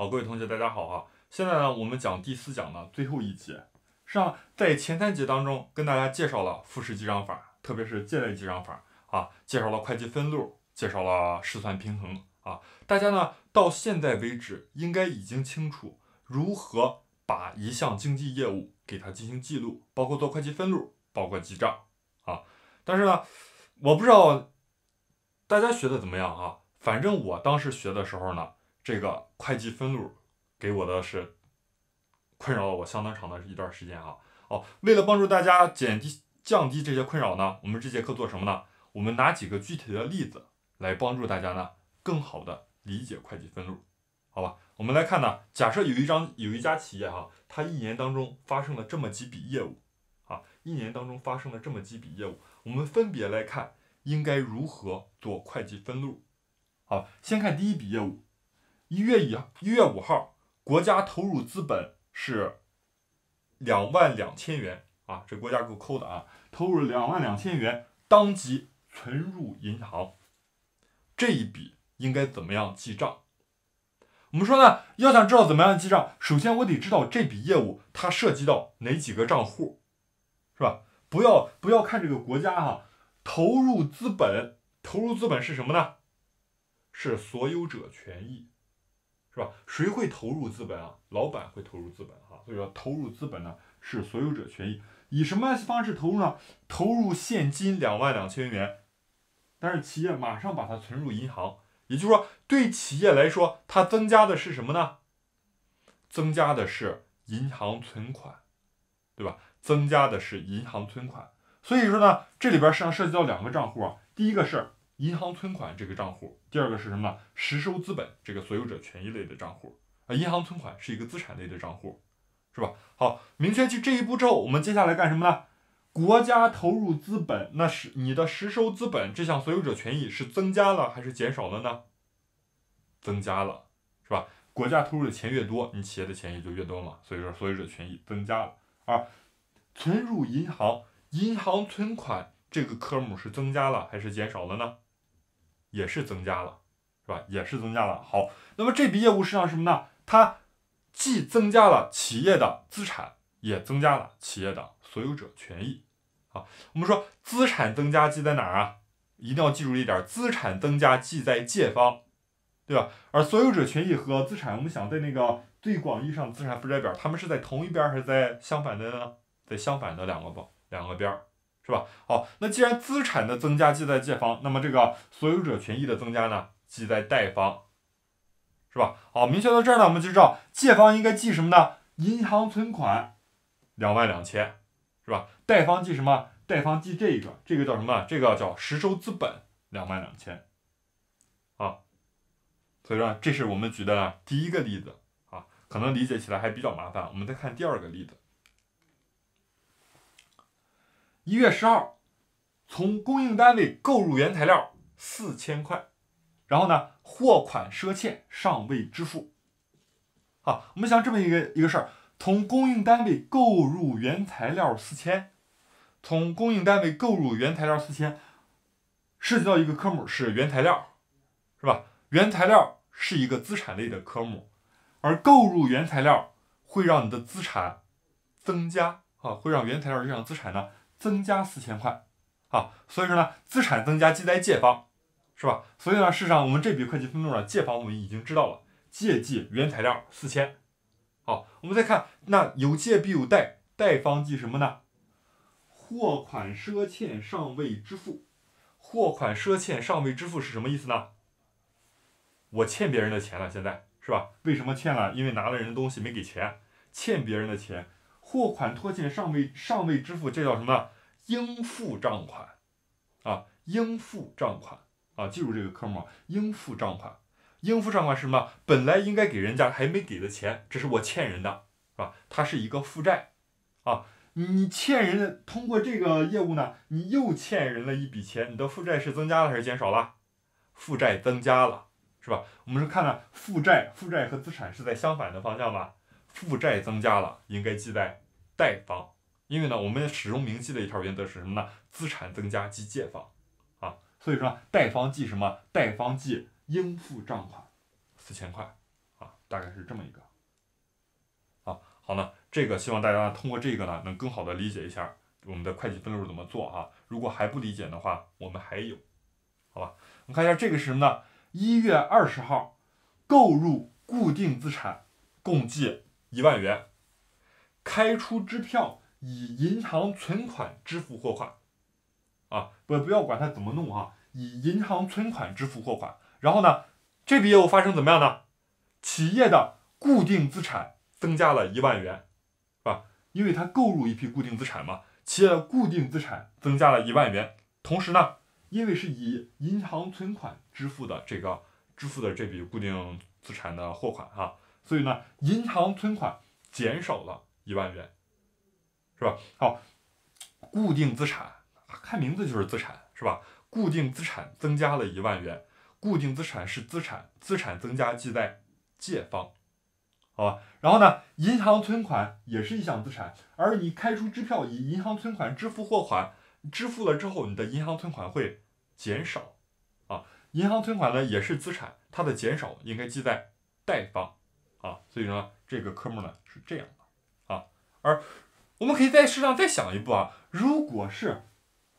好，各位同学，大家好哈！现在呢，我们讲第四讲的最后一节。实际上，在前三节当中，跟大家介绍了复式记账法，特别是借贷记账法啊，介绍了会计分录，介绍了试算平衡啊。大家呢，到现在为止，应该已经清楚如何把一项经济业务给它进行记录，包括做会计分录，包括记账啊。但是呢，我不知道大家学的怎么样啊。反正我当时学的时候呢。这个会计分录给我的是困扰了我相当长的一段时间啊！哦，为了帮助大家减低降低这些困扰呢，我们这节课做什么呢？我们拿几个具体的例子来帮助大家呢，更好的理解会计分录，好吧？我们来看呢，假设有一张有一家企业哈，它一年当中发生了这么几笔业务啊，一年当中发生了这么几笔业务，我们分别来看应该如何做会计分录，好，先看第一笔业务。一月一号，一月五号，国家投入资本是两万两千元啊，这国家给我扣的啊，投入两万两千元，当即存入银行，这一笔应该怎么样记账？我们说呢，要想知道怎么样记账，首先我得知道这笔业务它涉及到哪几个账户，是吧？不要不要看这个国家哈，投入资本，投入资本是什么呢？是所有者权益。是吧？谁会投入资本啊？老板会投入资本哈。所以说，投入资本呢是所有者权益。以什么方式投入呢？投入现金两万两千元，但是企业马上把它存入银行。也就是说，对企业来说，它增加的是什么呢？增加的是银行存款，对吧？增加的是银行存款。所以说呢，这里边实际上涉及到两个账户啊。第一个是。银行存款这个账户，第二个是什么实收资本这个所有者权益类的账户啊。银行存款是一个资产类的账户，是吧？好，明确去这一步之后，我们接下来干什么呢？国家投入资本，那是你的实收资本这项所有者权益是增加了还是减少了呢？增加了，是吧？国家投入的钱越多，你企业的钱也就越多嘛。所以说所有者权益增加了。二，存入银行，银行存款这个科目是增加了还是减少了呢？也是增加了，是吧？也是增加了。好，那么这笔业务是让什么呢？它既增加了企业的资产，也增加了企业的所有者权益。啊，我们说资产增加记在哪儿啊？一定要记住一点，资产增加记在借方，对吧？而所有者权益和资产，我们想在那个最广义上的资产负债表，他们是在同一边还是在相反的呢？在相反的两个边，两个边儿。是吧？好，那既然资产的增加记在借方，那么这个所有者权益的增加呢，记在贷方，是吧？好，明确到这儿呢，我们就知道借方应该记什么呢？银行存款两万两千，是吧？贷方记什么？贷方记这个，这个叫什么？这个叫实收资本两万两千，啊。所以说，这是我们举的第一个例子啊，可能理解起来还比较麻烦。我们再看第二个例子。一月十号，从供应单位购入原材料四千块，然后呢，货款赊欠尚未支付。啊，我们想这么一个一个事儿：从供应单位购入原材料四千，从供应单位购入原材料四千，涉及到一个科目是原材料，是吧？原材料是一个资产类的科目，而购入原材料会让你的资产增加啊，会让原材料这项资产呢。增加四千块，啊，所以说呢，资产增加记在借方，是吧？所以呢，事实上我们这笔会计分录呢，借方我们已经知道了，借记原材料四千，好，我们再看那有借必有贷，贷方记什么呢？货款赊欠尚未支付，货款赊欠尚未支付是什么意思呢？我欠别人的钱了，现在是吧？为什么欠了？因为拿了人的东西没给钱，欠别人的钱。货款拖欠尚未尚未支付，这叫什么？应付账款，啊，应付账款，啊，记住这个科目，应付账款。应付账款是什么？本来应该给人家还没给的钱，这是我欠人的，是吧？它是一个负债，啊，你欠人的，通过这个业务呢，你又欠人了一笔钱，你的负债是增加了还是减少了？负债增加了，是吧？我们是看了负债，负债和资产是在相反的方向吧？负债增加了，应该记在贷方，因为呢，我们始终铭记的一条原则是什么呢？资产增加即借方，啊，所以说贷方记什么？贷方记应付账款四千块，啊，大概是这么一个，啊，好呢，这个希望大家通过这个呢，能更好的理解一下我们的会计分录怎么做啊，如果还不理解的话，我们还有，好吧，我们看一下这个是什么呢？一月二十号购入固定资产共计。一万元，开出支票，以银行存款支付货款，啊，不，不要管他怎么弄啊，以银行存款支付货款。然后呢，这笔业务发生怎么样呢？企业的固定资产增加了一万元，是吧？因为他购入一批固定资产嘛，企业的固定资产增加了一万元。同时呢，因为是以银行存款支付的这个支付的这笔固定资产的货款啊。所以呢，银行存款减少了一万元，是吧？好，固定资产，看名字就是资产，是吧？固定资产增加了一万元，固定资产是资产，资产增加记在借方，好吧？然后呢，银行存款也是一项资产，而你开出支票以银行存款支付货款，支付了之后，你的银行存款会减少，啊，银行存款呢也是资产，它的减少应该记在贷方。啊，所以说这个科目呢是这样的啊，而我们可以再适当再想一步啊，如果是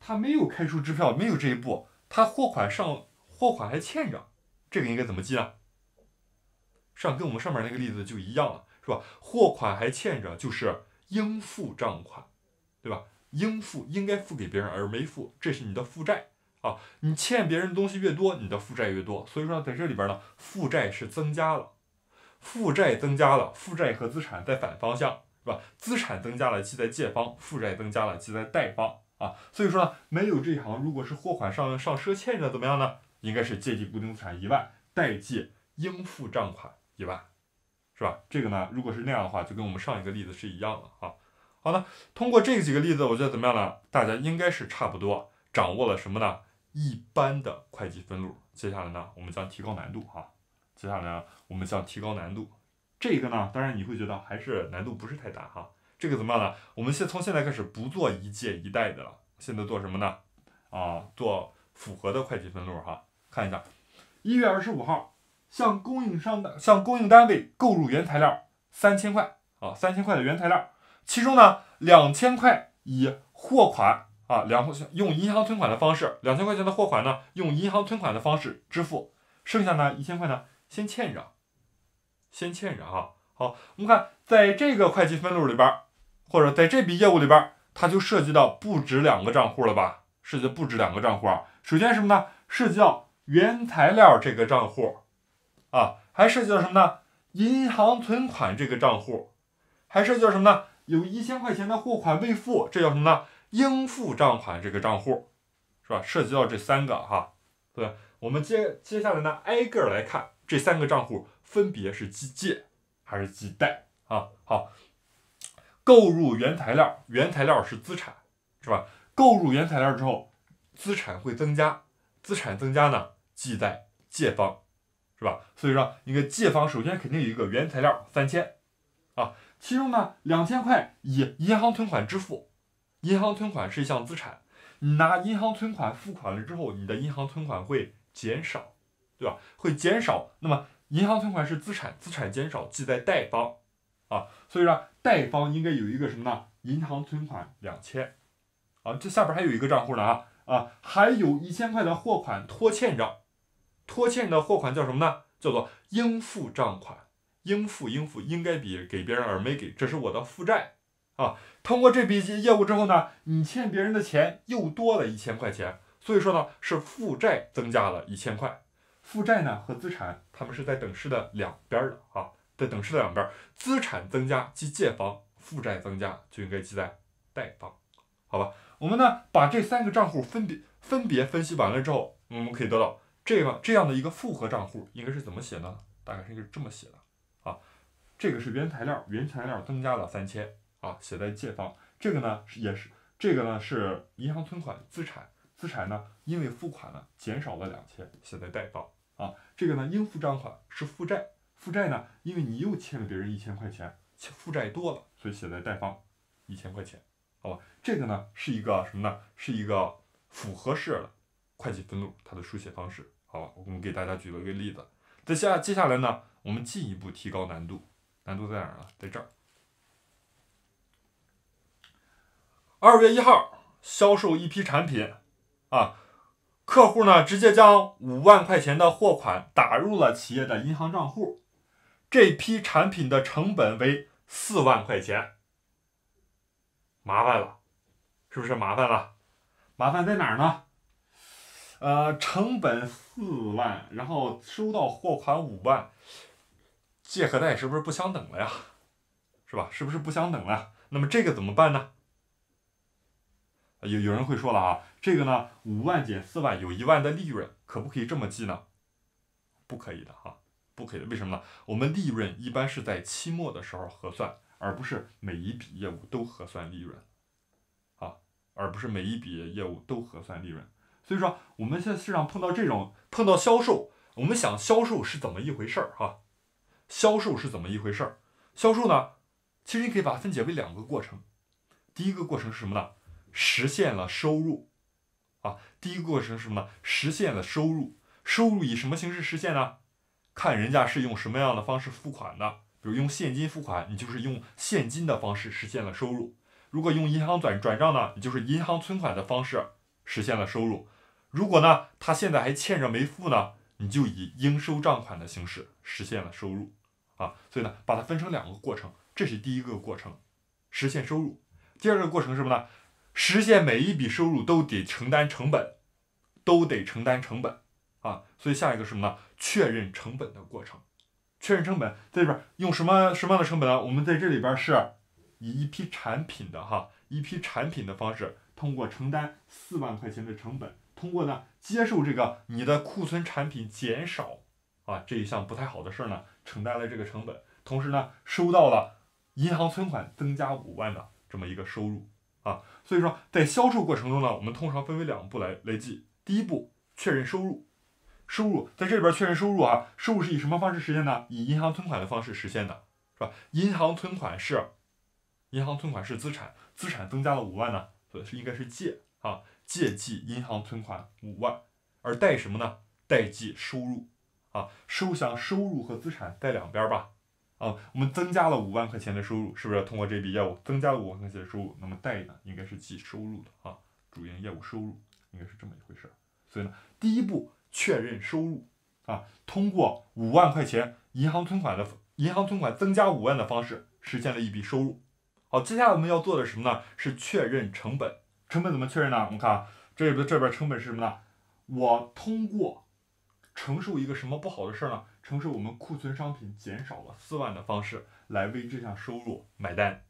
他没有开出支票，没有这一步，他货款上货款还欠着，这个应该怎么记呢？上跟我们上面那个例子就一样了，是吧？货款还欠着就是应付账款，对吧？应付应该付给别人而没付，这是你的负债啊，你欠别人东西越多，你的负债越多，所以说在这里边呢，负债是增加了。负债增加了，负债和资产在反方向，是吧？资产增加了记在借方，负债增加了记在贷方啊。所以说呢，没有这一行，如果是货款上上赊欠的，怎么样呢？应该是借记固定资产一万，贷记应付账款一万，是吧？这个呢，如果是那样的话，就跟我们上一个例子是一样的啊。好了，通过这几个例子，我觉得怎么样呢？大家应该是差不多掌握了什么呢？一般的会计分录。接下来呢，我们将提高难度啊。接下来我们想提高难度，这个呢，当然你会觉得还是难度不是太大哈。这个怎么样呢？我们现从现在开始不做一借一贷的了，现在做什么呢？啊，做符合的会计分录哈。看一下，一月二十五号，向供应商的向供应单位购入原材料三千块啊，三千块的原材料，其中呢两千块以货款啊，两用银行存款的方式，两千块钱的货款呢，用银行存款的方式支付，剩下呢一千块呢。先欠着，先欠着啊！好，我们看在这个会计分录里边，或者在这笔业务里边，它就涉及到不止两个账户了吧？涉及不止两个账户啊！首先什么呢？涉及到原材料这个账户啊，还涉及到什么呢？银行存款这个账户，还涉及到什么呢？有一千块钱的货款未付，这叫什么呢？应付账款这个账户，是吧？涉及到这三个哈，对。我们接接下来呢，挨个来看。这三个账户分别是记借还是记贷啊？好，购入原材料，原材料是资产，是吧？购入原材料之后，资产会增加，资产增加呢，记在借方，是吧？所以说，一个借方首先肯定有一个原材料三千，啊，其中呢两千块以银行存款支付，银行存款是一项资产，你拿银行存款付款了之后，你的银行存款会减少。对吧？会减少。那么银行存款是资产，资产减少记在贷方，啊，所以说贷方应该有一个什么呢？银行存款两千，啊，这下边还有一个账户呢啊啊，还有一千块的货款拖欠着，拖欠的货款叫什么呢？叫做应付账款，应付应付应该比给别人而没给，这是我的负债啊。通过这笔业务之后呢，你欠别人的钱又多了一千块钱，所以说呢是负债增加了一千块。负债呢和资产，它们是在等式的两边的啊，在等式的两边，资产增加记借方，负债增加就应该记在贷方，好吧？我们呢把这三个账户分别分别分析完了之后，我们可以得到这个这样的一个复合账户应该是怎么写呢？大概是这么写的啊，这个是原材料，原材料增加了三千啊，写在借方，这个呢也是这个呢是银行存款资产，资产呢因为付款呢减少了两千，写在贷方。啊，这个呢，应付账款是负债，负债呢，因为你又欠了别人一千块钱，负债多了，所以写在贷方一千块钱，好吧？这个呢，是一个什么呢？是一个复合式的会计分录，它的书写方式，好吧？我们给大家举了一个例子，在下接下来呢，我们进一步提高难度，难度在哪呢？在这儿，二月一号销售一批产品，啊。客户呢，直接将五万块钱的货款打入了企业的银行账户。这批产品的成本为四万块钱，麻烦了，是不是麻烦了？麻烦在哪儿呢？呃，成本四万，然后收到货款五万，借和贷是不是不相等了呀？是吧？是不是不相等了？那么这个怎么办呢？有有人会说了啊。这个呢，五万减四万有一万的利润，可不可以这么记呢？不可以的哈，不可以的。为什么呢？我们利润一般是在期末的时候核算，而不是每一笔业务都核算利润，啊，而不是每一笔业务都核算利润。所以说，我们现在市场碰到这种碰到销售，我们想销售是怎么一回事儿哈？销售是怎么一回事儿？销售呢，其实你可以把它分解为两个过程，第一个过程是什么呢？实现了收入。啊，第一个过程是什么？实现了收入，收入以什么形式实现呢？看人家是用什么样的方式付款的。比如用现金付款，你就是用现金的方式实现了收入；如果用银行转转账呢，你就是银行存款的方式实现了收入；如果呢，他现在还欠着没付呢，你就以应收账款的形式实现了收入。啊，所以呢，把它分成两个过程，这是第一个过程，实现收入。第二个过程是什么呢？实现每一笔收入都得承担成本，都得承担成本啊，所以下一个是什么？呢？确认成本的过程，确认成本这边用什么什么样的成本呢？我们在这里边是以一批产品的哈，一批产品的方式，通过承担四万块钱的成本，通过呢接受这个你的库存产品减少啊这一项不太好的事儿呢，承担了这个成本，同时呢收到了银行存款增加五万的这么一个收入。啊，所以说在销售过程中呢，我们通常分为两步来来记。第一步确认收入，收入在这里边确认收入啊，收入是以什么方式实现的？以银行存款的方式实现的，是吧？银行存款是，银行存款是资产，资产增加了五万呢，所以是应该是借啊，借记银行存款五万，而贷什么呢？贷记收入啊，收想收入和资产在两边吧。啊，我们增加了五万块钱的收入，是不是要通过这笔业务增加了五万块钱的收入？那么贷呢，应该是记收入的啊，主营业务收入应该是这么一回事儿。所以呢，第一步确认收入啊，通过五万块钱银行存款的银行存款增加五万的方式，实现了一笔收入。好，接下来我们要做的什么呢？是确认成本，成本怎么确认呢？我们看啊，这里边这边成本是什么呢？我通过承受一个什么不好的事儿呢？承受我们库存商品减少了四万的方式来为这项收入买单，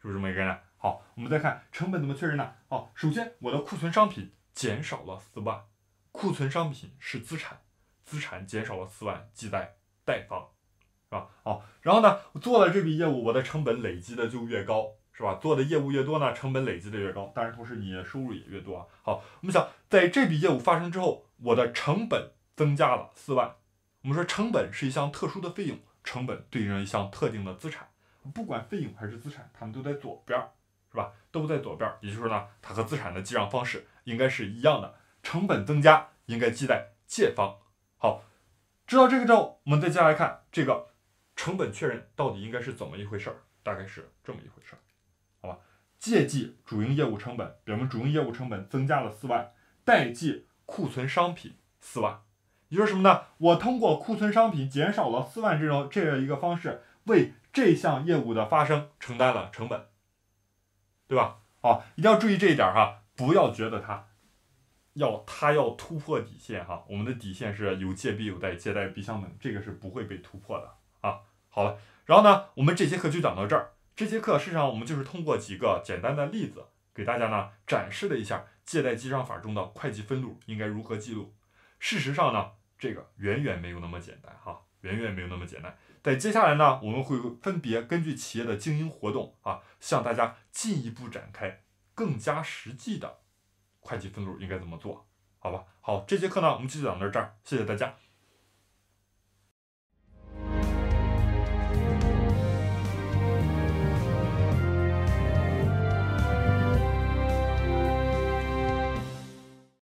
是不是这么一个呢？好，我们再看成本怎么确认呢？哦，首先我的库存商品减少了四万，库存商品是资产，资产减少了四万记在贷方，是吧？哦，然后呢，做了这笔业务，我的成本累积的就越高，是吧？做的业务越多呢，成本累积的越高，但是同时你的收入也越多。啊。好，我们想在这笔业务发生之后，我的成本增加了四万。我们说成本是一项特殊的费用，成本对应一项特定的资产，不管费用还是资产，它们都在左边儿，是吧？都在左边儿，也就是说呢，它和资产的记账方式应该是一样的，成本增加应该记在借方。好，知道这个之后，我们再接下来看这个成本确认到底应该是怎么一回事儿，大概是这么一回事儿，好吧？借记主营业务成本，表明主营业务成本增加了四万；贷记库存商品四万。也就是什么呢？我通过库存商品减少了四万这种这样一个方式，为这项业务的发生承担了成本，对吧？啊，一定要注意这一点哈，不要觉得他要他要突破底线哈。我们的底线是有借必有贷，借贷必相等，这个是不会被突破的啊。好了，然后呢，我们这节课就讲到这儿。这节课事实上我们就是通过几个简单的例子，给大家呢展示了一下借贷记账法中的会计分录应该如何记录。事实上呢，这个远远没有那么简单哈，远远没有那么简单。在接下来呢，我们会分别根据企业的经营活动啊，向大家进一步展开更加实际的会计分录应该怎么做？好吧，好，这节课呢，我们就讲到这儿，谢谢大家。